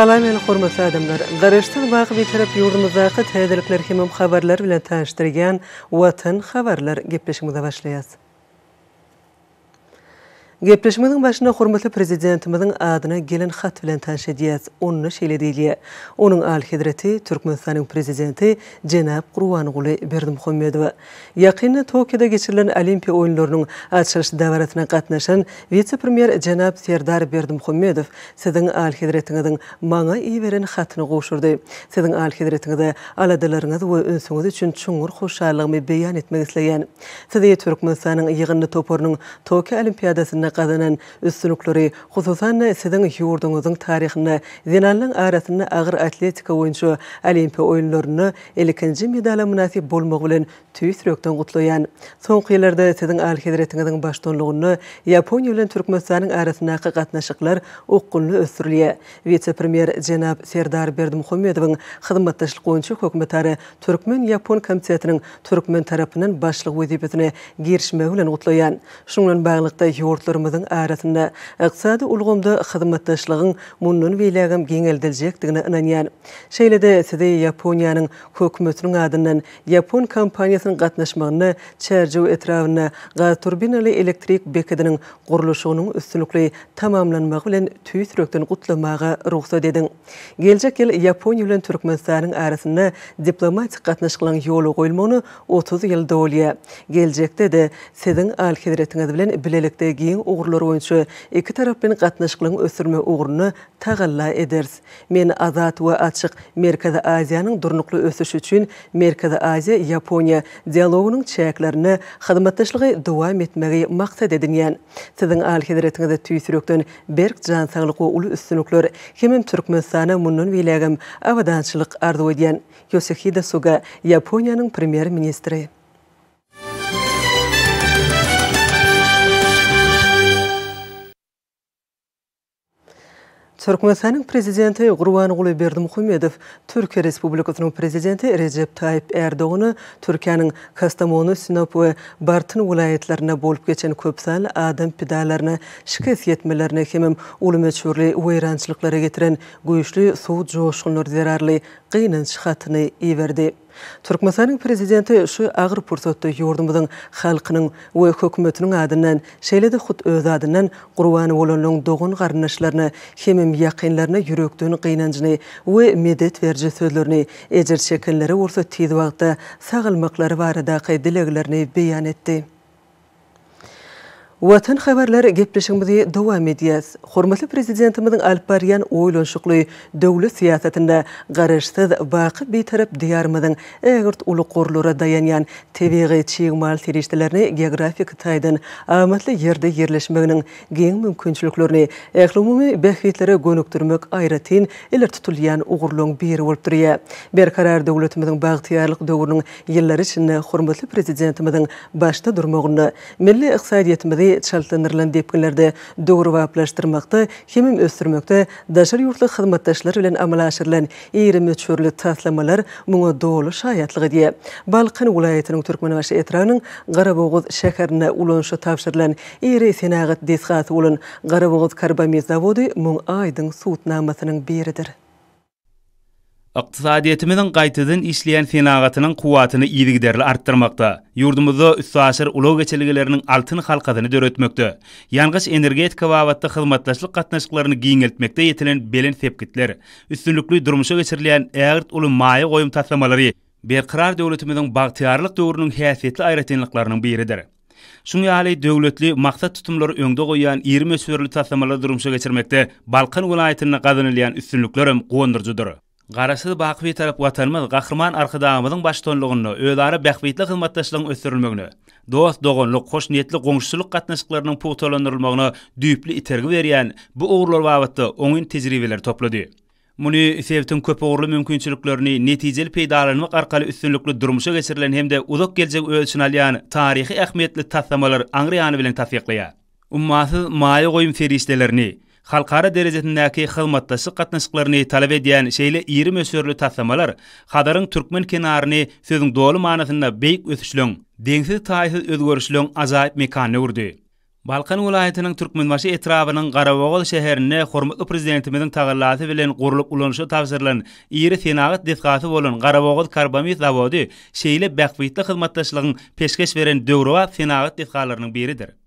Salam el hormatly adamlar. Garışsyz baq beterep ýurdumyzdaky täzelikler hemem habarlar bilen tanışdyrgan vatan habarlar gepleşigimize başlaýas. Gepleşmenin başına hormatly prezidentimizin adyna gelen hat bilen tanış edýäs. Onuň şeýle diýdi. Onuň al hedreti Türkmenistanyň prezidenti Jenap Gurbanguly Berdimhammedow. Ýakyny Tokioda geçirilen Olimpiýa oýunlarynyň açylyş dabaratyna gatnaşan vitse-premier Jenap Serdar Berdimhammedow siziň al hedretiňiziň maňa iý beren hatyny goşurdy. Siziň al hedretiňizde aladalaryňyz we ünsüňiz üçin çuňur hoşallygymy beýan etmek isleýän. Siz Türkmenistanyň ýygyny toporunyň Tokio Olimpiadasyna gazanan üstünlükleri, hususan sizin yurdunuzun tarihini, zinallin arasını ağır atletika oyuncu olimpi oyunlarını elikinci medala münasip bolmaq bilen tüyüs rökten gutluyan. Son qiyelerde sizin alhidretinizin baştonluğunu Japonya ilen Türkmenistan'ın arasına haqqa qatnaşıqlar uqqunlu östürliye. premier Cenab Serdar Berdimuhumedovin xidmattaşlıq oyuncu hukumetari Türkmen Japon komitetinin Türkmen tarafının başlıq vizibetini girişme ulan gutluyan. Şunlan bağlıqta yurtlarım Ministerimizin arasında iqtisadi ulgamda xizmetdaşlygyň munnyň beýlegim geňeldiljekdigini inanýan. Şeýlede sizi Ýaponiýanyň hökümetiniň adyndan Ýapon kompaniýasynyň gatnaşmagyny çärjew etrawyna ga turbinaly elektrik bekediniň gurulyşynyň üstünlikli tamamlanmagy bilen tüýsürekden gutlamağa ruhsat edin. Geljek ýyl Ýaponiýa bilen Türkmenistanyň arasynda diplomatik gatnaşyklaryň ýoly goýulmagyny 30 ýyl dowlaýar. Geljekde-de sizin alhedretiňiz bilen bilelikde giň оғырлар ойыншы екі тараппен қатнышқылың өсірме оғырыны тағалла едерс. Мен азат уа ачық Меркады Азияның дұрнықлы өсіш үшін Меркады Азия Япония диалогының чәкілеріні қадыматтышылығы дуа метмәге мақса дедіңен. Сіздің әл хедіретіңізді түйсіріктің Берг Джан Сағылық ұлы үстініклер кемім түркмен саны мұның вейләгім аваданшылық арды ойден. Йосихида Суга, Японияның премьер-министрі. Türkmenistan'ın prezidenti Gurban Guly Berdimuhammedov, Türk Respublikasının prezidenti Recep Tayyip Erdoğan'ı Türkiye'nin Kastamonu, Sinop ve Bartın vilayetlerine bolup geçen köp sayılı adam pidalarını şikayet etmelerine hem ulume çürlü uyrançlıklara getiren güçlü soğuk coşkunlar zararlı qıynın şıxatını iverdi. Түркмасаның президенті үші ағыр пұрсатты юрдымыдың халқының өй хөкметінің адынан, шейледі құт өз адынан құрваны олының доғын ғарнышларына, хемім яқинларына юректің қиынанжыны, өй медет вержі сөзлеріне, әжір шекінлері орсы тез вақытта сағылмықлары варыда қайдылығыларыны бейан етті. Watan xabarlar gepleşimizi dowam edýär. Hormatly prezidentimiziň alyp barýan oýlanşykly döwlet siýasatynda garaşsyz baqy beýtirip diýarmyzyň egirt uly gorlara daýanýan tebigi çygmal terişdelerini geografik taýdan amatly ýerde ýerleşmeginiň giň mümkinçiliklerini ählumy bähwetlere gönükdirmek aýratyn eler tutulýan ugurlyň biri bolup Berkarar döwletimiziň bagtyýarlyk döwrüniň ýyllary içinde hormatly prezidentimiziň başda durmagyny milli iqtisadiýetimiz çaltlandırılan depkilerde doğru vaplaştırmakta kimin östürmökte daşır yurtlu xizmatdaşlar bilen amala aşırılan iri möçürlü taslamalar muna doğru şayatlığı diye Balkın vilayetining Türkmenbaşı etranın Qaraboğuz şäherine ulanşı tapşırılan iri sinagat desgat ulun Qaraboğuz karbamiz zavodi mun aydın sutnamasının beridir. Iqtisadiyetimizin qaytidin işleyen sinagatının kuvatını iyili giderli arttırmakta. Yurdumuzda üstasir ulo geçeligilerinin altın halkadını dörötmökte. Yangış energet kavavatta hizmatlaşlık katnaşıklarını giyingeltmekte yetilen belin sepkitler. Üstünlüklü durmuşa geçirilen eagirt ulu maya koyum tatlamalari, Berkrar devletimizin bahtiyarlık doğrunun hiyasiyetli ayretinliklarının biridir. Şun ýaly döwletli maksat tutumlary öňde goýan 20 sürli taslamalar durumşa geçirmekde Balkan welaýatynyň gazanylan üstünlikler hem Garasyz Bakwi tarap watanmyz gahrman arkadaşymyzyň başdanlygyny, öýleri bäkwitli hyzmatdaşlygyny ösürmegini, dost dogonlyk, hoş niýetli goňşuluk gatnaşyklarynyň puhtalandyrylmagyny düýpli itergi berýän bu ogurlar wagtda oňyň tejribeleri toplady. Muni sevtin köp oğurlu mümkünçülüklerini netizel peydalanma arkalı üstünlüklü durmuşa geçirilen hem de uzak gelecek ölçün alayan tarihi ehmiyetli tatlamalar Angriyanı bilen tatfiyaklaya. Ummasız maya koyum feristelerini, halkara derecesindeki hizmetdaşlık katnaşıklarını talep edýän şeýle iri mösörli tatlamalar, Hadaryň türkmen kenarını sözüň dolu manasynda beýik ösüşlüň, deňsiz taýsyz özgörüşlüň azayib mekany urdy. Balkan vilayatynyň türkmenbaşy etrawynyň Garawogul şäherine hormatly prezidentimizin tagallaty bilen gurulyp ulanyşy tapşyrylan iýri senagat defgaty bolan Garawogul karbamit zawody şeýle bäkwitli hizmetdaşlygyň peşkeş beren döwrewa senagat defgalarynyň biridir.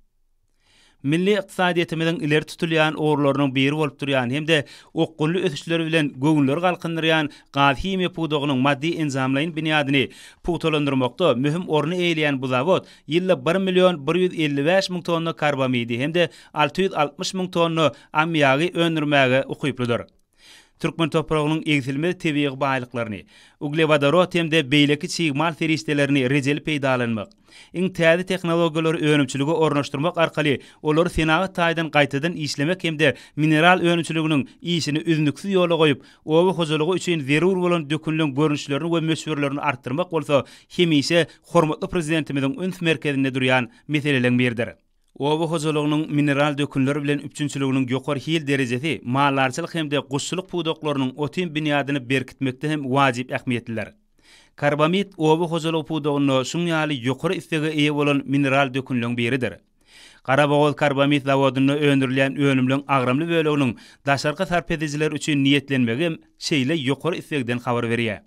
Milli iqtisadiýetimizi ileri tutýan ugurlarynyň biri bolup durýan hem-de okguňly öwretijileri bilen göwünleri halkynyryýan gaýhimi pudogynyň maddi enjamlarynyň biniyadini pudulandyrmakda möhüm ornuny eýeleýän bu zawot ýyly 1 155 000 tonna karbaýdy hem-de 660 000 tonna öndürmäge Türkmen toprağının egzilme tebiyiq baylıklarını, Uglevadaro temde beylikki çiğmal feristelerini rejeli peydalanmak, in tədi teknologiyaları öönümçülüge ornaşdırmak arqali, olor fenağı taydan qaytadan işlemek hem mineral öönümçülüge iyisini üzünlüksü yolu qoyup, ova huzuluğu üçün verur volun olan dökünlün görünüşlerini ve mesurlarını arttırmak olsa, hemise isi hormatlı prezidentimizin ünf merkezini duruyan meselelini meselelini Obu hozolugunun mineral dökünlör bilen üpçünçülugunun gökor hiil derizeti, maalarçal xemde gussuluk pudoklorunun otin biniyadını berkitmekte hem vacib ekmiyetliler. Karbamit, obu hozolug pudokunno sunyali yukor iftegi ee olon mineral dökünlön biridir. Karabogol karbamid lavodunno öndürlian öönümlön agramlö bölü daşarqa bölü bölü niyetlenmegim, şeyle bölü bölü bölü bölü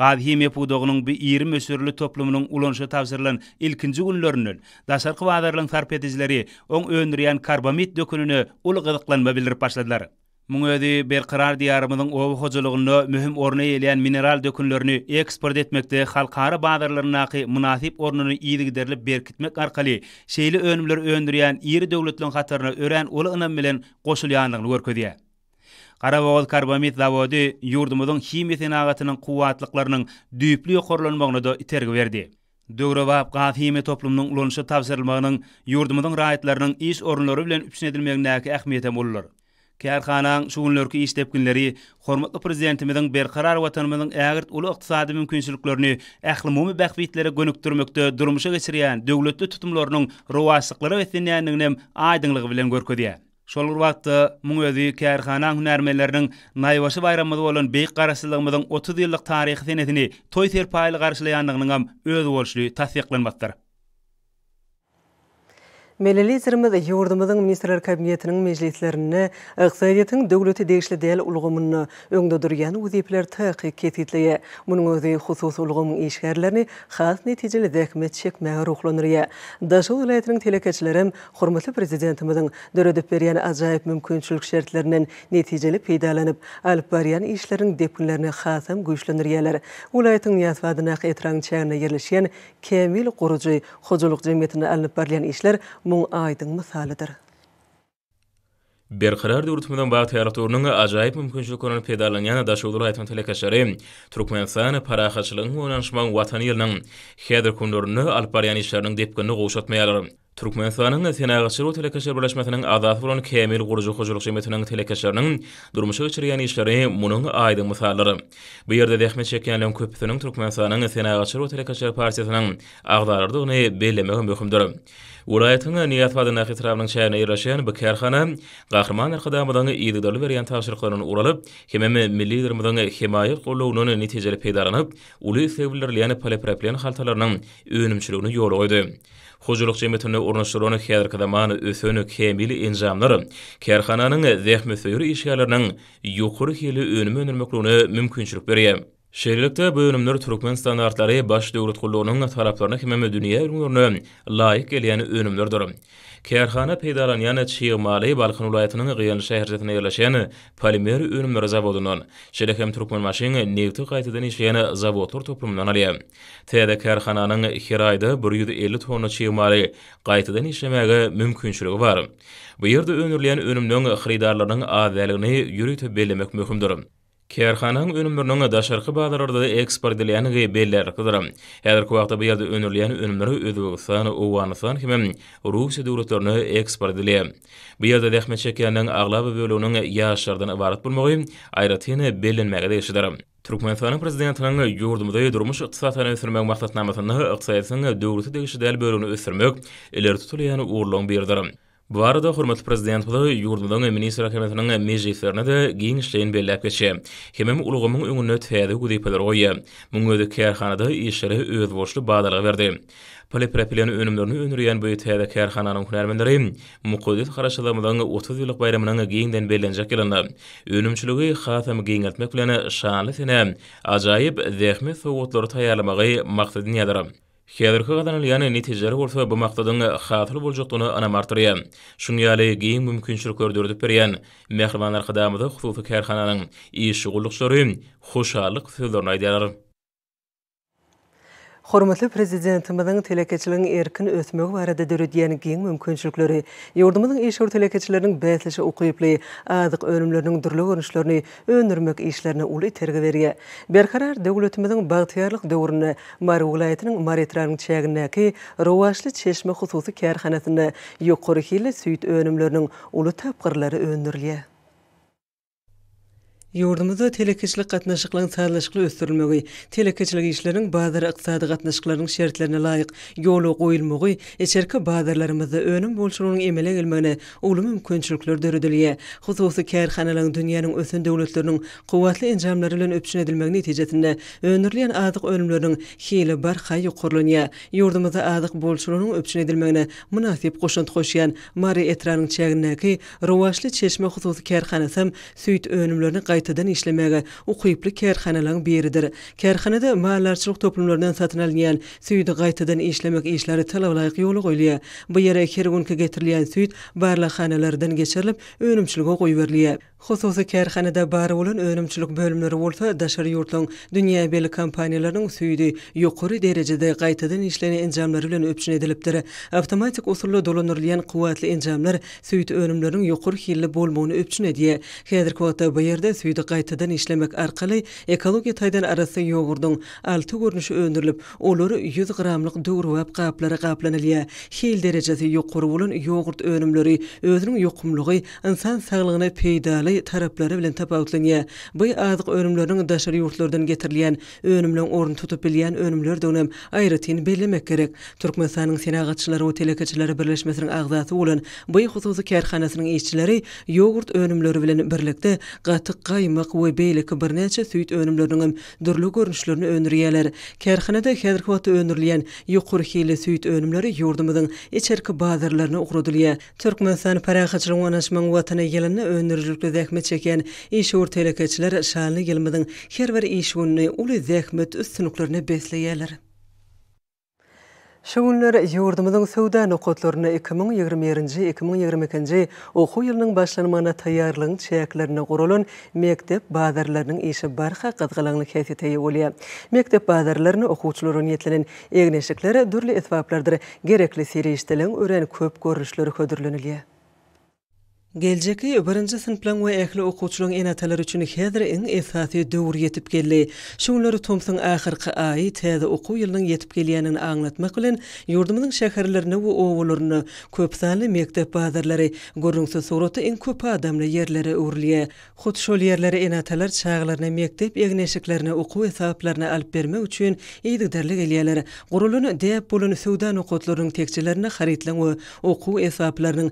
Gazi dogunun bir iri mösürlü toplumunun ulanışı tavsırılan ilkinci günlörünün dasarkı vaadarlan sarp on öndüriyan karbamit dökününü ulu gıdıklanma bilir başladılar. Müngödi bir qarar diyarımızın ovu hocalığını mühim orna eyleyen mineral dökünlörünü eksport etmekte halkara bağdarların aqi münasip ornunu iyidi giderli berkitmek arkali şeyli önümlör öndüriyen iri devletlün hatarını ören ulu ınan bilen qosulyanlığını Qarabağol karbamit zavodi yurdumuzun himi sinagatının kuvatlıklarının düyüplü yokorlanmağını da itergi verdi. Dögrewap gaz himi toplumunun ulanışı yurdumuzun rayetlerinin iş orunları bilen üpsin edilmeğindeki ähmiyete mullur. Kärkhanan şuğunlörkü iş tepkinleri, hormatlı prezidentimizin berkarar vatanımızın əgirt ulu iqtisadi mümkünsülüklerini əkli mumi bəkvitlere gönüktürmökte durmuşa geçiriyen dögletli tutumlarının ruvasıqları ve sinyanlığının aydınlığı bilen görküdiyen. Şol wagtda muň özü Kärxana hünärmenleriniň naýwaşy bayramyda bolan beýik garaşsylygymyzyň 30 ýyllyk taryhy senetini toý terpaýly garaşlaýanlygynyň öz bolşuly tasdiqlanmakdyr. Melleli zermede yewurdymydyň ministrler kabinetiniň mejlislerini, iqtisadiýetiň döwleti degişli däle ulgymyny öngdödürýän üdipçiler täqyk ketidlige, munyň özüni hususy ulgym işlerini has netijili däkmet çek mährulunýar. Daşary welaýatynyň telekeçilerini, hormatly Prezidentimiziň döredip berýän ajaýyp mümkinçilik şertlerinden netijeli peýdalanyp, ähli baryany işlärini depgunlaryny hasam güýçlendirýärler. Welaýatynyň ýatwadynaq etiränçe ýerleşen kemil gurujy, hujulyk jemiyetine ähli barlanyş işler Му aýdyň mysalydyr. Berkarar dörtmüden bagt ýaly ajaýyp mümkinçilik görnüp pedalany ýa-da daşawlary aýtmak üçin ulanşman watan ýylynyň häder kundurny alyp işleriniň depkini goşatmaýarlar. Türkmen sanany senagçylyk we telekäşär bolan kämil gurujy hojulyk şemetiniň telekäşärniň durmuşa geçirýän işleri munyň mysallary. Bu ýerde dehme köpüsiniň Ulaýatyň niýet hadyny ähirläwden şäherine ýerleşen bu karhana gahrman arkadaşlaryň ýygdyly berýän taýşyrlyklaryny uralyp, hemme milli ýygdyrmadan himaýa goluny netijeleri peýdarlanyp, uly sebäpler ýa-ni polyproplen haltalaryň öňümçiligini ýol goýdy. Hojuluk cemetini ornaşdırana kadar kadamanı ösünü kemili enjamlary kerhananyň zehmetli ýeri ýokury hili önüme önürmekligini mümkinçilik berýär. Şerlikte bölümler Türkmen standartları baş dövlet kullarının taraflarına kime müdüniye ürünlerine layık geliyeni ürünlerdir. Kerhane peydaran yana çiğ mali balkın ulayetinin gıyan şehircetine yerleşen polimer ürünleri zavodunun. Şerlikem Türkmen maşin nevti qaytiden işleyen zavodlar toplumundan aliyy. Tede kerhananyň hirayda 150 tonu çiğ mali qaytiden işlemegi bar. var. Bu ýerde yy yy yy yy yy yy yy Kerhanan önümürnü ng daşarqı bağlar orda da ekspar diliyan ngay beller kuaqta bu yerdi önürliyan önümürnü ödü ıqsan uvan ıqsan kime rusi duruturnu ekspar diliyan. Bu yerdi dekme çekeyanlan aqlaba bölü ng yaşardan ıvarat bulmoguy ayratini bellin mekada yaşadar. Turkmenistan prezidentinin yurdumda durmuş iqtisadiyyat ve sermaye maqsadnamasyny iqtisadiyyatyny döwletde degişdäl bölüni ösürmek, iler tutulayan uğurlaryň birdir. Bu arada hormatly prezident bolan ýurdudan ministr hökümetiniň meji ferne de giň işleýän belläp geçe. Hemem ulugymyň öňüne täze gudypalar goýy. Muň öde kärhanada işleri öz boşly badalga berdi. Polipropilen önümlerini önüriyen bu ýetäze kärhananyň hünärmenleri mukudit kharashalamadan 30 ýyllyk bayramynyň giňden belenjek gelendi. Önümçiligi khatam giňeltmek bilen şanly sene ajaýyp zehmet sowgatlary taýýarlamagy maksady niýadyr. Xeder qadan yani netijeri bolsa bu maqsadyň xatir boljakdygyny ana martyrýar. Şu ýaly giň mümkinçilik gördürdi berýän mehribanlar xadamy da hususy kärhananyň iş şugullyklary, hoşallyk Hormatly prezidentimizin telekeçiligini erkin ötmegi barada döredigen giň mümkinçilikleri, ýurdumyň işgör telekeçileriniň beýleşi ukyply, adyk önümleriniň durly görnüşlerini öndürmek işlerini uly tergi berýä. Berkarar döwletimiziň bagtyýarlyk döwrüni, Mary vilayatynyň Mary Tranyň çägindäki rowaşly çeşme hususy kärhanasyny ýokary hili süýt önümleriniň uly tapgyrlary öndürilýä. Yurdumuzda telekeçilik qatnaşıklaryň sarlaşykly ösdürilmegi, telekeçilik işleriniň bazary iqtisadi gatnaşyklaryň şertlerine laýyk yolu goýulmagy, eserki bazarlarymyzda önüm bolşuruny emele gelmegine uly mümkinçilikler döredilýä. Hususy kärhanalaryň dünýäniň ösün döwletleriniň quwwatly enjamlary bilen öpüşine edilmegi netijesinde önürlen adyk önümleriniň hili bar haýy yukurlunya. Yurdumuzda adyk bolşuruny öpüşine edilmegine munasyp goşunt goşýan Mari Etranyň çägindäki rowaşly çeşme hususy kärhanasym süýt önümleriniň gaýtadan işlemäge ukyplyk kärhanalaryň biridir. Kärhanada mahallarçylyk toplumlarından satyn alynan süýdi gaýtadan işlemek işleri talablaryk ýoly goýulýar. Bu ýere her günki getirilýän barla barlyk hanalardan geçirilip önümçülige goýberilýär. Hususy kärhanada bar bolan önümçülik bölümleri bolsa daşary ýurtlaryň dünýä beli kompaniýalarynyň süýdi yukuri derejede qaytadan işleni enjamlary bilen öpçün edilipdir. Awtomatik usullu dolanyrylýan kuwatly enjamlar süýt önümleriniň yukur hili bolmagyny öpçün bu ýerde suýdy gaýtadan işlemek arkaly ekologiýa taýdan arasy ýogurdun alty görnüşi öndürilip, olary 100 gramlyk döwürwäp gaplary gaplanylýa. Hil derejesi ýokary bolan ýogurt önümleri özüniň ýokumlygy insan saglygyna peýdaly taraplary bilen tapawutlanýa. Bu aýdyk önümleriň daşary ýurtlardan getirilen önümleriň orun tutup bilýän önümler dönem aýrytyn bellemek gerek. Türkmenistanyň senagatçylary we telekeçileri birleşmesiniň agzaty bolan bu hususy kärhanasynyň işçileri ýogurt önümleri bilen birlikde gatyk kaymyk we beýleki birnäçe süýt önümlerini dürli görnüşlerini önürýärler. Kärhinede häzirki wagtda önürlýän ýokur hili süýt önümleri ýurdumyň içerki bazarlaryna ugradylýa. Türkmen san parahçylyk wanaşmagy watany ýelini önürlükde zähmet çeken iş urtelekçiler şanly gelmedin. Her bir iş uly zähmet üstünlüklerini besleýärler. Şöwünler ýurdumyzyň söwda nukutlaryny 2021-nji 2022-nji okuw ýylynyň başlanmagyna taýýarlygyň çäklerini gurulan mektep baýdarlarynyň işi barha gyzgylanly häsiýete ýolýa. Mektep bazarlaryny okuwçylaryň ýetlenen egneşikleri dürli etwaplardyr. Gerekli seri işdeleň ören köp görnüşleri ködürlenilýär. Gelceki birinci sınplan ve ehli okuçluğun inatalar için hedir in ifhati dövr yetip geldi. Şunları Tomsan ahir qi ayi tedi oku yılının yetip geliyenin anlatmak ilin yurdumunun şehirlerine ve oğullarını köpsanlı mektep bazarları gurrunsa soroti en köp adamlı yerlere uğurliye. Xutşol yerlere inatalar çağlarına mektep egneşiklerine oku hesaplarına alp berme uçuyun iyi dderli geliyelar. Gurulun deyap bolun sudan okotlarun tekçilerini xaritlini okotlarini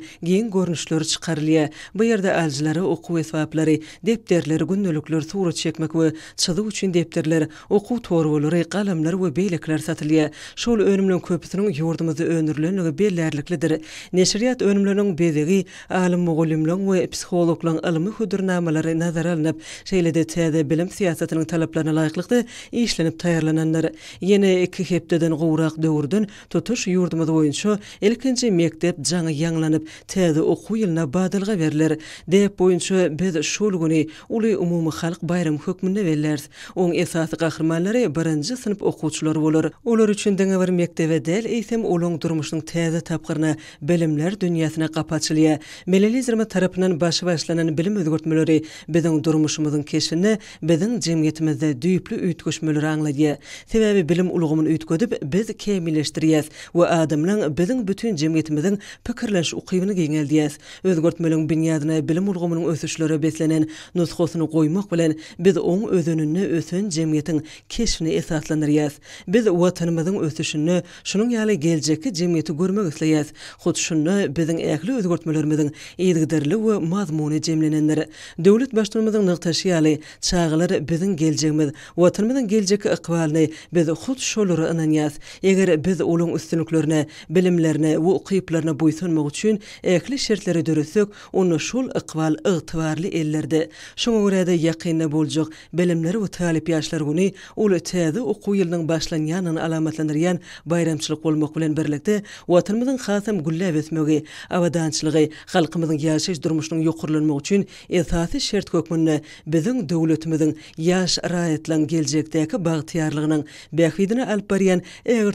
berilýär. Bu ýerde aljylary okuw esbaplary, depderleri, gündelikler, suwra çekmek we çyzyw üçin depterler okuw torwalary, qalamlar we beýlekler satylýar. Şol önümlen köpüsiniň ýurdumyzy önürlenligi bellerliklidir Neşriýat önümleniň bezegi alim mugallimlaryň we psihologlaryň ilmi hudurnamalary nazar alınıp, şeýlede täze bilim siýasatynyň talaplaryna laýyklykda işlenip taýýarlananlar. Ýene 2 hepdeden gowrak döwürden tutuş ýurdumyz boýunça 2-nji mektep jaňy ýanglanyp, täze oquw ýylyna dalga verler de poyuncha biz şul güni uly umumy halk bayram hukmuna verler oň esasy gahrmanlary birinji sinip okuwçylary bolar olar üçin deňe bir mektebe del eýsem ulung durmuşyň täze tapgyryny bilimler dünýäsine gapatçylýa melelizm tarapynyň başy başlanan bilim özgürtmeleri biziň durmuşymyzyň kesini biziň jemgyetimizde düýüpli üýtgüşmeler aňladýa sebäbi bilim ulugymyň üýtgödip biz kämilleşdirýäs we adamlaryň biziň bütün jemgyetimiziň pikirleşiş ukyýyny geňeldýäs özgürtme bölüm binyadına bilim ulgumunun ösüşlörü beslenen nuskosunu koymak bilen biz on özönünü ösün cemiyetin keşfini esaslanırıyaz. Biz vatanımızın ösüşünü şunun yali gelecekki cemiyeti görmek isleyaz. Xud şunu bizin ehli özgörtmelerimizin eydigdirli ve mazmuni cemlenenleri. Devlet başlarımızın nıqtaşı yali çağılır bizin gelecekimiz, vatanımızın gelecekki ıqvalini biz xud şoları ınanyaz. Eger biz olun üstünlüklerine, bilimlerine ve uqiyiplerine buysunmak için ehli şertleri dürüstük, onu şul ıqval ıqtivarli ellerdi. Şuma urede yakinne bolcuk, belimleri u talip yaşlar uni, ulu tedi uku yılının yanan alamatlanirian bayramçılık olmak bilen birlikte, vatanmadın khasam gulla vetmogi, avadançlığı, xalqimizin yaşayış durmuşunun yukurlanma uçun, ethati şert kökmünne, bizim dövletimizin yaş rayetlan gelecekdeki bağtiyarlığının, bekvidini alparyan,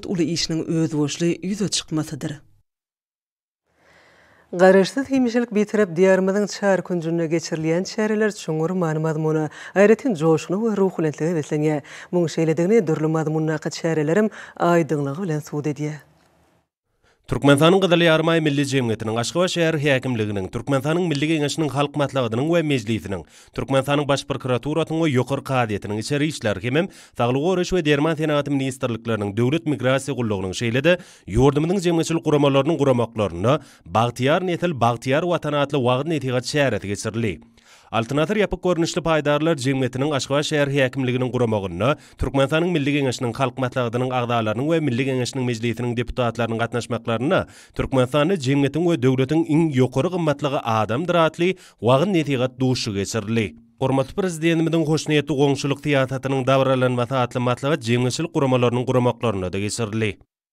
ulu işinin öz boşlu yüzü çıkmasıdır. Garaşsız himişelik bitirip diyarmadan çar kuncuna geçirilen çareler çoğur manmaz muna. Ayretin coşunu ve ruhu lentliğe beslenye. Mun şeyledigini dörlü madmunna qat çarelerim aydınlığı lent Turkmenistanyň gadaly ýarmaý milli jemgyýetiniň Aşgabat şäher häkimliginiň Türkmenistanyň milli gynçynyň halk matlagatynyň we mejlisiniň Türkmenistanyň baş prokuraturasynyň we ýokary kadiýetiniň içeri işleri hem taglyk öwreş we derman senagat ministrliklerini döwlet migrasiýa gullugynyň şeýlede ýordamynyň jemgyýetçilik guramalarynyň guramaklaryna Bagtiýar netil Bagtiýar watanatly wagtyny etigat şäherde geçirilýär. Alternatif ýapyk görnüşli paýdarlar jemgyýetiniň Aşgabat şäher häkimliginiň guramagyny, Türkmenistanyň Milli Geňeşiniň halk matlagynyň agdalarynyň we Milli Geňeşiniň meclisiniň deputatlarynyň gatnaşmaklaryny, Türkmenistany jemgyýetiniň we döwletiniň iň ýokary gymmatlygy adam diratly wagyn netigat duşy geçirli. Hormat prezidentimiziň hoşnäýeti Gonçuluk teatrynyň dabralanmasy atly matlagy jemgyýetçilik guramalarynyň guramaklaryna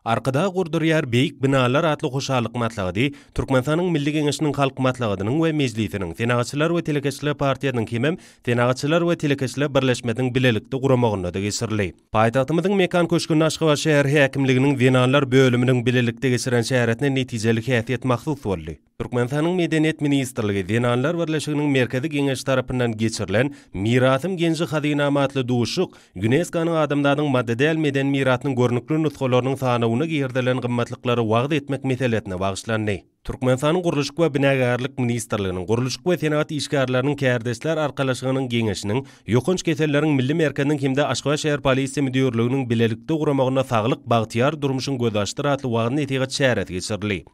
Arkada gurdurýar beýik binalar atly hoşallyk matlagady Türkmenistanyň Milli Geňeşiniň halk matlagadynyň ve mejlisiniň Senagatçylar ve Telekeçiler partiýasynyň kimem Senagatçylar ve Telekeçiler birleşmediň bilelikde guramagyny da geçirli. Paýtagtymyzyň mekan köşkünün Aşgabat şäher häkimliginiň binalar bölüminiň bilelikde geçiren şäheretine netijeli häsiýet mahsus boldy. Türkmenistanyň medeniýet ministrligi binalar birleşiginiň merkezi geňeş tarapyndan geçirilen Miratym Genji Hadynamatly duşuk UNESCO-nyň adamlarynyň maddedel meden miratynyň görnükli nutgalarynyň sany gawuna giyerdelen gymmatlyklary wagt etmek meseletine bagyşlandy. Türkmenistanyň guruluşyk we binagarlyk ministrliginiň guruluşyk we senat işgärleriniň kärdeşler arkalaşygynyň geňeşiniň ýokunç milli merkeziniň hemde Aşgabat şäher polisiýa müdirliginiň bilelikde guramagyna saglyk bagtyar durmuşyň gözaşdyr wagtyň etigi çäret geçirli.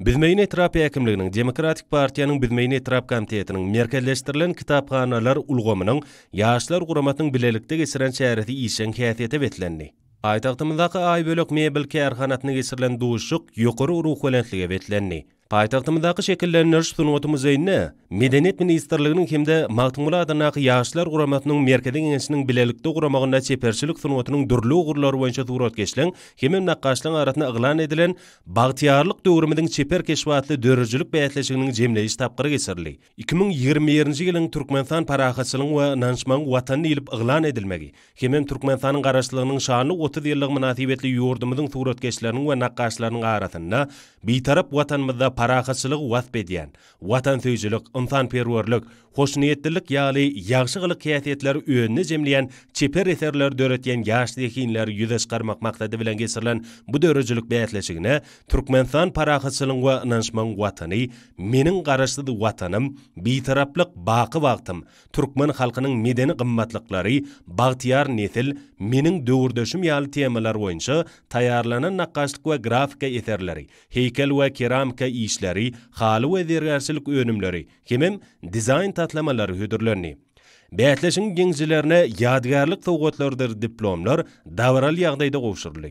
Bizmeýin Demokratik partiýanyň Bizmeýin etrap komitetiniň merkezleşdirilen kitapxanalar ulgamynyň ýaşlar guramatynyň bilelikde geçiren çäreti işen käsiýete айтактымындагы ай бөлік мебель каарханатыны есірлен дұғышық, жокору урух беленлиги Paýtagtymyzdaky şekillerini sunuwdy muzeýine Medeniýet ministrliginiň hemde Maqtumul adynaky ýaşlar guramatynyň merkezi ýeňişiniň bilelikde guramagynda çeperçilik sunuwdynyň durly ugurlary boýunça durat geçilen hem näqaşlyň aratyna iglan edilen bagtiýarlyk döwrüminiň çeper keşwatly döwürçilik beýetleşiginiň jemleýiş tapgyry geçirildi. 2020-nji ýylyň Türkmenistan parahatçylygyň we nanşman watanyň ýylyp iglan edilmegi hem Türkmenistanyň garaşlygynyň şany 30 ýyllyk münasibetli ýurdumyň durat we näqaşlaryň aratyna bir watanymyzda paraqaçılıq wazp edýän, watan söýjülik, insan perwerlik, hoşniyetlilik ýaly ýagşy gylyk kiýetleri öňüne jemleýän çeper reserler döretýän ýaşdykinler ýüzeş garmak maksady bilen geçirilen bu döwürçilik beýetleşigine Türkmenistan parahatçylygyň we inançmyň watany, meniň garaşdy watanym, bitaraplyk baqy wagtym, türkmen halkynyň medeni gymmatlyklary, bagtiyar netil, meniň döwürdeşim ýaly temalar boýunça taýýarlanan naqaşlyk we grafika eserleri, heykel we keramika işleri, halwy we dergärçilik önümleri kimem dizayn atlamalar hüdürlönni. Bətləşin gengzilərinə yadgərlik təvqotlardır diplomlar davaral yağdaydı qovşırlı.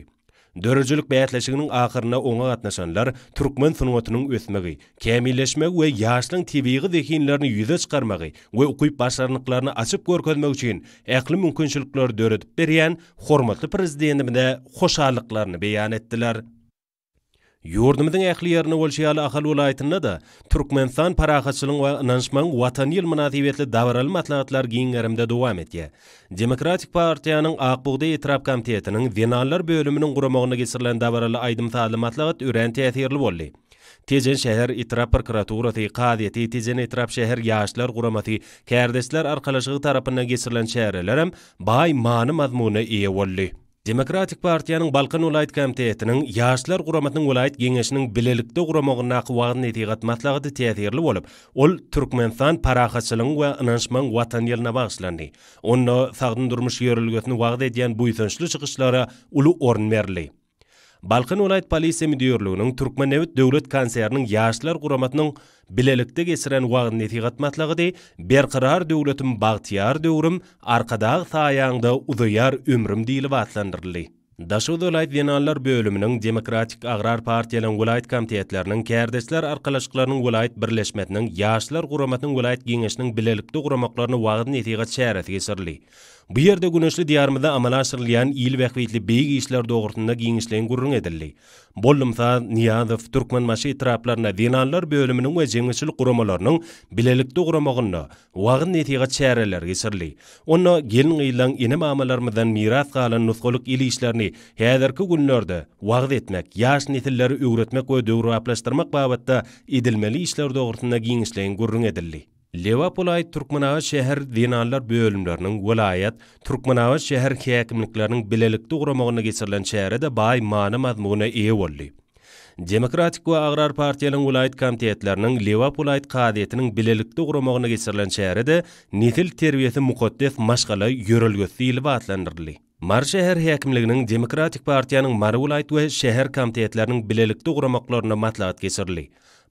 Dörücülük bətləşinin ahirına ona atnaşanlar Türkmen sunuotunun ötməgi, kəmiləşməgi və yaşlıqın tibiyyigi dəkiyinlərini yüzə çıqarmagi və uqib başlarınıqlarını açıb qorqodmə uçin əqli mümkünçülüklər dörüdü beriyyən, xormatlı prezidentimdə xoşarlıqlarını beyan etdilər. Yurdumyň ähli ýerini bolşyaly ahal welaýetinde da, Türkmenistan paraqatçylyg we inançmyň watany ýyl manatiwetli dawral matlaatlar giňerimde dowam etdi. Demokratik partiýanyň Akbugda etrap komitetiniň denallar bölüminiň guramagyna geçirilen dawrally aýdym taýdymatlaryt ören täsirli boldy. Tejen şäher etrap prokuraturasy qadiýeti tejen etrap şäher ýaşlar guramaty kärdeşler arkalaşygy tarapyndan geçirilen şäherler hem baý maany mazmuny Demokratik partiyanın Balkan Ulayt Komitetinin Ýaşlar Guramatynyň Ulayt Geňeşiniň Bilelikte Kuramogu Naqı Vağın Etiqat Matlağıdı Tiyatirli Ol Türkmenistan Parahatçılın we Anansman Vatan Yerine Bağışlandı. Onu Thağdın Durmuş Yerilgötünü Vağda Ediyen Buytönçlü Çıxışları Ulu Orn Merli. Балқын вилоyat полиция мөдирлигинин туркманнавит давлат консернин яшлар гураматынын билеликте кесирен вагын нетигат матлагыды беркарар дөвлөтүм бактияр дөврүм аркадаг саяңда узаяр өмрүм диилип атландырылды Daşu vilayet venanlar bölümünün Демократик Agrar Partiyalan vilayet komitetlerinin kärdesler arkalaşyklarynyň vilayet Bu yerde güneşli diyarmada amalaşırlayan il vekvetli begi işler doğrultunda giyinişleyen gurrun edilli. Bollumsa, Niyadıf Türkmen Maşi itiraplarına dinallar bölümünün ve cengisil kurumalarının bilelikli kurumogunna vağın netiğe çareler gisirli. Onna gelin gilin inim amalarmadan miras qalan nuskoluk ili işlerini hedarki günlörde vağd etmek, yaş netilleri ügretmek ve dövru aplastırmak edilməli edilmeli işler doğrultunda giyinişleyen gurrun Levapolay Turkmenawa şehir dinarlar bölümlerinin vilayet Turkmenawa şehir hakimliklerinin bilelikde uğramagyny geçirilen şehri bay maany mazmuny ee boldy. Demokratik we Agrar Partiýanyň vilayet komitetleriniň Levapolay kadetiniň bilelikde uğramagyny geçirilen şehri de Nitil terbiýeti mukaddes maşgala ýörelgesi ýyly batlandyrly. Mar şehir häkimliginiň Demokratik Partiýanyň Mar vilayet we şehir komitetleriniň bilelikde uğramaklaryny matlagat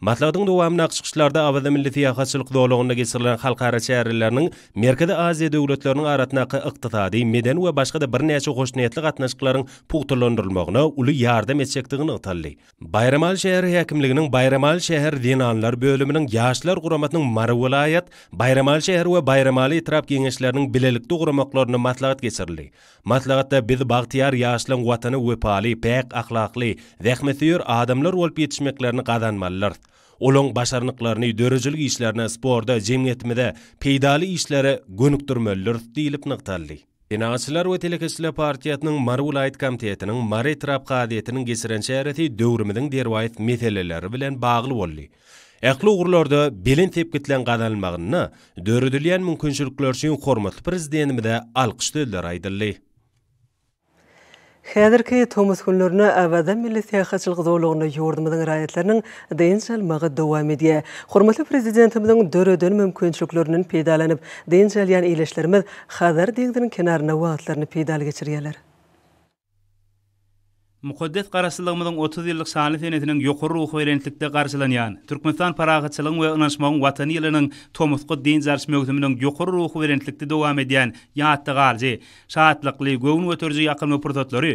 Matladyň dowamyna çykyşlarda awada milli ýa-haçylyk dolugyna geçirilen halkara çäherleriniň Merkezi Aziýa döwletleriniň aratnaky ykdytady, meden we başga da bir näçe goşnaýetli gatnaşyklaryň puhtalandyrylmagyna uly ýardam etjekdigini ýetirdi. Bayramal şäher häkimliginiň Bayramal şäher dinanlar bölüminiň ýaşlar guramatynyň Mary vilayat Bayramal şäher we Bayramal etrap kengeşleriniň bilelikli guramaklaryny matlagat geçirildi. Matlagatda biz bagtiýar ýaşlaryň watany we pali, pek ahlakly, rahmetiýer adamlar bolup ýetişmeklerini Olong başarnyklaryny döwürjilik işlerini sporda, jemgyetmide, peýdaly işleri gönükdirmeler diýilip nyktaldy. Dinaçylar we telekesle partiýasynyň Marwul aýt komitetiniň Mary Trap gadiýetiniň geçiren şäherde döwrümidiň derwaýat meseleleri bilen bagly boldy. Ähli ugrlarda bilin tepkitlen gadalmagyny döwrüdilen mümkinçiliklerini hormatly prezidentimiz de alqyşdylar aýdyldy. Häzirki Thomas Hunlerne awada milli siýasatçylyk zorlugyny ýurdumyzyň raýatlarynyň deýin salmagy dowam edýär. Hormatly prezidentimiziň döredön mümkinçiliklerinin peýdalanyp, deýin salýan ýeleşlerimiz häzir deňziniň kenarına wagtlaryny peýdal geçirýärler. Mukaddes garaşylygymyň 30 ýyllyk şanly fenetiniň ýokary ruhy bilen garşylanýan Türkmenistan paragatçylygy we ýaşamagyň watany ýylynyň tomusky diýen zarys möhüminiň ýokary ruhy bilen dowam edýän ýa-da garzy, şahatlykly gowun ötürji ýakymy prototlary,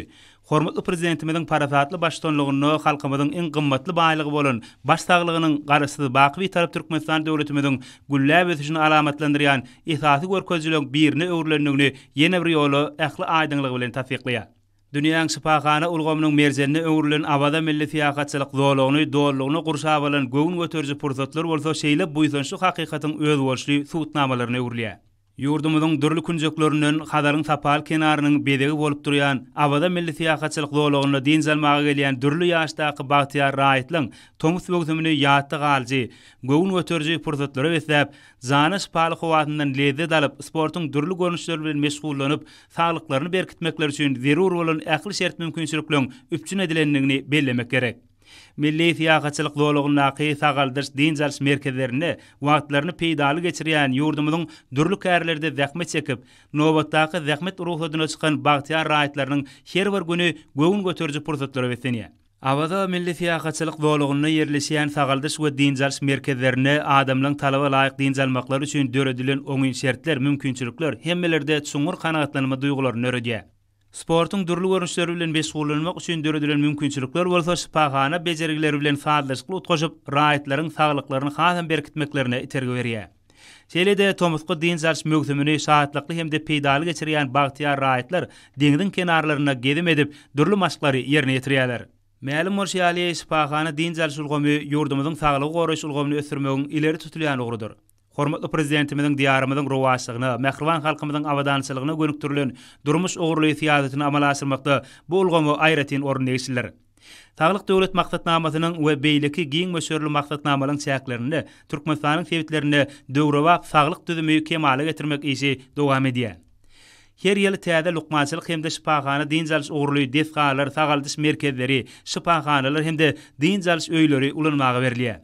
hormatly prezidentimiziň parafatly başdanlygyny halkymyzyň iň gymmatly baýlygy bolan başdaglygynyň garşy baqwy tarap Türkmenistan döwletimiziň gullab ösüşini alamatlandyrýan ýetasy görkezilýän birini öwrülenligini ýene bir ýoly ähli aýdyňlygy bilen täsdiklaýar. Dünýäň sypahany ulgamynyň merzenini öwrülen awada milli fiýakatçylyk zolugyny dolugyny gursa bilen göwün göterji pursatlar bolsa şeýle buýsan şu hakykatyň öz bolşly suwtnamalaryny öwrülýär. Yurdumuzun dürlü künjeklerinden Xadarın tapal kenarının bedegi bolup duruyan Avada milli tiyaqatçylyk dologuna din zalmağa gelen dürlü ýaşdaky bahtiyar raýatlyň Tomus wagtymyny ýatdyg alji gowun öterji fursatlary etdip zanyş lede dalyp sportyň dürlü görnüşleri bilen meşgullanyp sağlyklaryny berkitmekler üçin zerur bolan akly şert mümkinçilikleriň üpçün edilenligini bellemek gerek. Milli tiyakatçılık doluğun naqi sağaldırs din zars merkezlerine wagtlaryny peydalı geçiriyen ýurdumyň durlu kairlerde zekmet çekip, nobattaqı zekmet uruhuduna çıkan bahtiyar raitlarının şer var günü gövün götürcü pürsatları vetsiniye. Avada milli tiyakatçılık doluğunna yerleşiyen sagaldyş we din zars merkezlerine adamlan talava laýyk din zalmaqlar üçin dörü dörü şertler, mümkinçilikler hemmelerde dörü dörü dörü Sportun dürlü görünüşleri bilen meşgullanmak üçin döredilen mümkinçilikler bolsa, paqana bejerigleri bilen faydalyşyk utgaşyp, raýatlaryň saglyklaryny haýdan berkitmeklerine itergi berýär. Şeýlede tomusqa diň zarş möhtemini saatlykly hem de peýdaly geçirýän bagtiýar raýatlar diňdiň kenarlaryna gedip edip, dürlü maşklary ýerine ýetirýärler. Mälim Murşiýaly paqana diň zarşulgamy ýurdumyň saglygy goraýşulgamyny ösdürmegiň ileri tutulýan ugrudur. Hormatly prezidentimiziň diýarymyzyň rowaşlygyny, mähriban halkymyzyň awadançylygyna gönükdirilen durmuş ogurly siýasatyny amala aşyrmakda bu ulgamy aýratyn orun degişler. Taglyk döwlet maksatnamasynyň we beýleki giň möşerli maksatnamalaryň çäklerini Türkmenistanyň sebitlerini döwrewa saglyk düzümi kemala getirmek işi dowam edýär. Her ýyly täze lukmançylyk hemde şifahany diýenjalys ogurly desgalar, sagaldys merkezleri, şifahanalar hemde diýenjalys öýleri ulanmagy berilýär.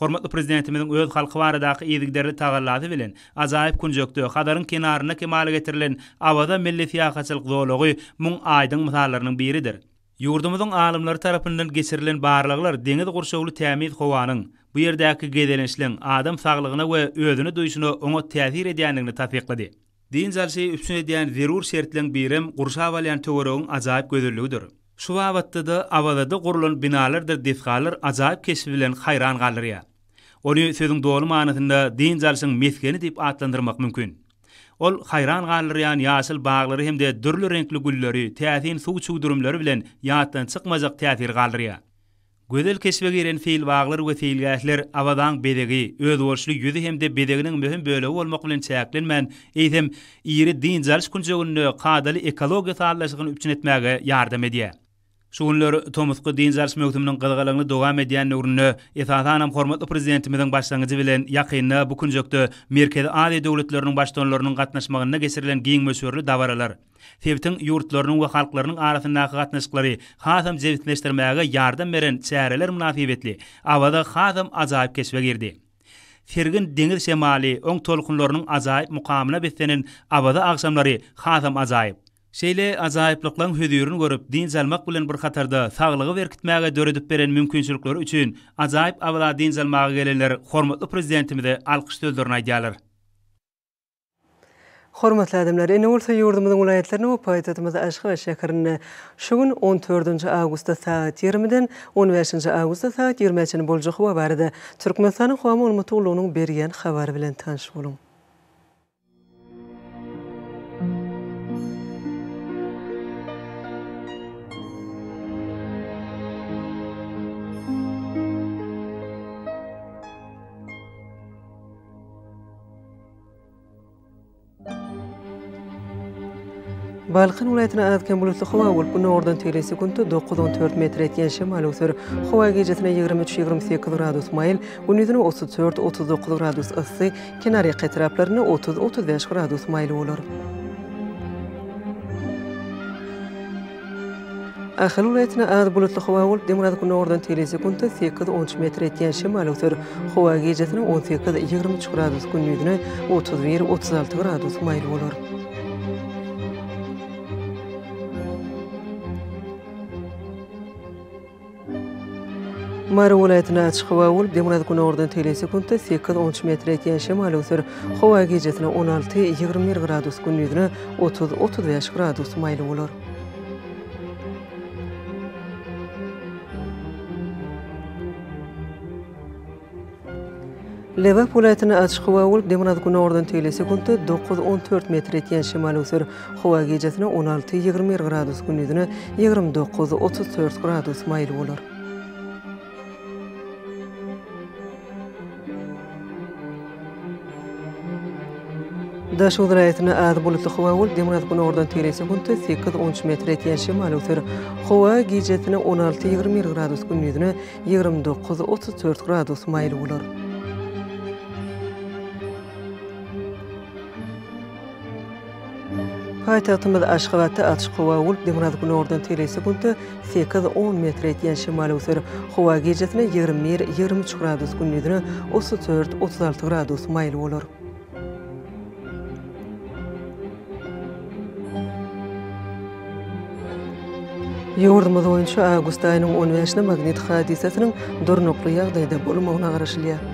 Hormatly prezidentimiziň öz halky baradaky ýetigleri tagallady bilen azaýyp günjökde hadaryň kenarynda kemal getirilen awada milli fiýakatçylyk zolugy muň aýdyň mysallarynyň biridir. Ýurdumyzyň alimleri tarapyndan geçirilen barlyklar deňiz gurşagly täminat howanyň bu ýerdäki gedelenişliň adam saglygyna we özüni duýşyna öňe täsir edýändigini tapyklady. Diýin zalşy üçin edýän zerur şertleň birim gurşawalyň töwereginiň azaýyp gödürlügidir. Şu wagtda da awalda gurulan binalar da defxalar ajaýyp kesip bilen hayran galdyr. Oni sözüň dogry manasynda din jalsyň mefkeni diýip atlandyrmak mümkin. Ol hayran galdyr, ýa-ni baglary hem de dürli renkli gülleri, täsin suw çuwdurumlary bilen ýatdan çykmajak täsir galdyr. Gödel kesbegi ýeren feýil baglary we feýil awadan bedegi, öz wörüşli ýüzi hem de bedeginiň möhüm bölegi bolmak bilen çäklenmän, eýdim, ýeri din jalsyň kunjagyny, ekologiýa taýdanlaşygyny üçin etmäge ýardam edýär. Şuunlar Tomusqı din zarsı möktümünün qılgalanlı doğa mediyan növrünü Esat Hanım Prezidentimizin başlangıcı zivilen yaqiyinna bu kuncaktı merkezi Ali Devletlerinin baştanlarının qatnaşmağına gəsirilən giyin məsörlü davaralar. Fevtin yurtlarının və xalqlarının arasının naqı qatnaşıqları xatım zevitləştirməyəgə yardım mərin çəyərələr münafiyyətli, avada xatım azayib kəsvə girdi. Fergin Dengiz Şemali, ön tolkunlarının azayib müqamına bəstənin avada aqsamları xatım azayib. Şeýle azaýyplyklaryň hödürini görüp, din zalmak bilen bir hatarda saglygy berkitmäge döredip beren mümkinçilikler üçin azaýyp awla din zalmagy gelenler hormatly prezidentimizi alqyş töldürnä gelýär. Hormatly adamlar, ene bolsa ýurdumyzyň ulaýatlaryny we paýtatymyzy aşgy we şäkerini şu gün 14-nji awgustda saat 20-den 15-nji awgustda saat 20-ni boljak habar berdi. Türkmenistanyň hawa ulmatyglygynyň berýän habar bilen tanış boluň. Balxin ulaytyna adatken bulutlu xowa ulpunna ordan tele sekundu 9-14 metr etyen shemal usur. Xowa gejetina 23-28 gradus mail, unidunu 34-39 gradus ıssi, kenari qetraplarini 30-35 gradus mail olur. Axil ulaytyna adat bulutlu xowa ulp, demurad kunna ordan tele sekundu 8-13 metr etyen shemal usur. Xowa gejetina 18-23 gradus kunidunu 31-36 gradus mail olur. Mary welaýatyna açyk hawa bolup demirat ordan telesi kunda 8-10 metr etýän şemal öser. Hawa gejesine 16-20 gradus günlüğine 30-35 gradus maýly bolar. Leva pulatyna açyk hawa bolup gün ordan telesi 9-14 metr etýän şemal öser. Hawa gejesine 16 21 gradus günlüğine 29-34 gradus maýly bolar. Da şudra etni ad bulutlu xowa ul demrat bunu ordan teresi gunt 8-10 metr etyeşi malutur. Xowa gijetni 16-20 gradus gunnidini 29-34 gradus mail ulur. Paytatımız aşqıvatı atış qova ul demrat bunu ordan teresi gunt 8-10 metr etyeşi malutur. Xowa gijetni 20-23 gradus 34-36 gradus mail ulur. Ýurmaldy oýunşu August aýynyň 15-nji Magnit hadisatynyň durnuqty ýagdaýda bolmagyna garaşylýar.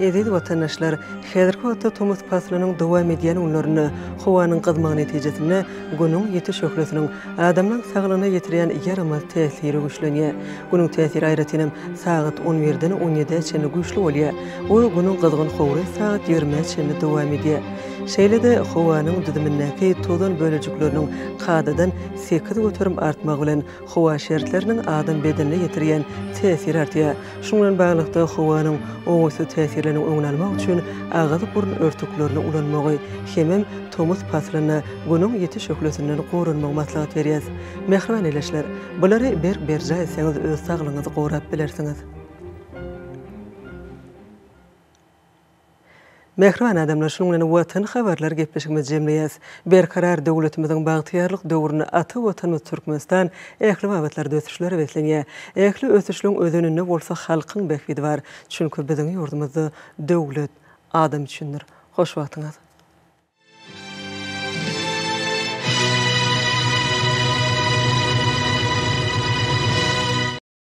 Edeydi vatanaşlar, xeyderki vatta Tomas Paslanın dua mediyan unlarını, xoanın qızmağ neticesini, gönün yeti şöhretinin, adamdan sağlığına yetiriyan iyer amal təsiri güçlüyü. Gönün təsiri ayratinim, saat 10 verdin, 10 yedə çəni güçlü olu olu olu olu olu olu olu olu olu olu olu Şeýle de howanyň düdüminäki tudan bölejikleriniň gadadan sekir götürüp artmagy bilen howa şertleriniň adam bedenine ýetirýän täsir artýar. Şunun bilen bagly howanyň owsy täsir bilan o'ynalmoq uchun g'azab o'rin o'rtoqlarni ulanmog'i hemim tomuz pasrini gunom yetish shuhlasidan qo'rinmoq maslahat berasiz mehribon ilashlar bulari berk berja esangiz o'z sog'lig'ingizni qo'rab bilarsiz Mehriban adamlar şunun bilen watan habarlar gepleşigimiz jemleýäs. Berkarar döwletimiziň bagtyarlyk döwrüni aty watanymyz Türkmenistan ähli wagtlarda ötüşler beslenýär. Ähli ötüşliň özünini bolsa halkyň bekwidi bar. Çünki biziň ýurdumyzda döwlet adam çündür. Hoş wagtyňyz.